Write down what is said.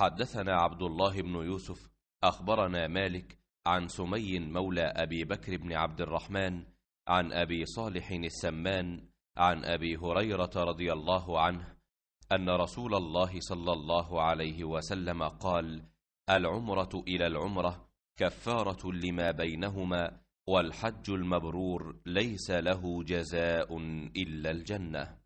حدثنا عبد الله بن يوسف أخبرنا مالك عن سمي مولى أبي بكر بن عبد الرحمن عن أبي صالح السمان عن أبي هريرة رضي الله عنه أن رسول الله صلى الله عليه وسلم قال العمرة إلى العمرة كفارة لما بينهما والحج المبرور ليس له جزاء إلا الجنة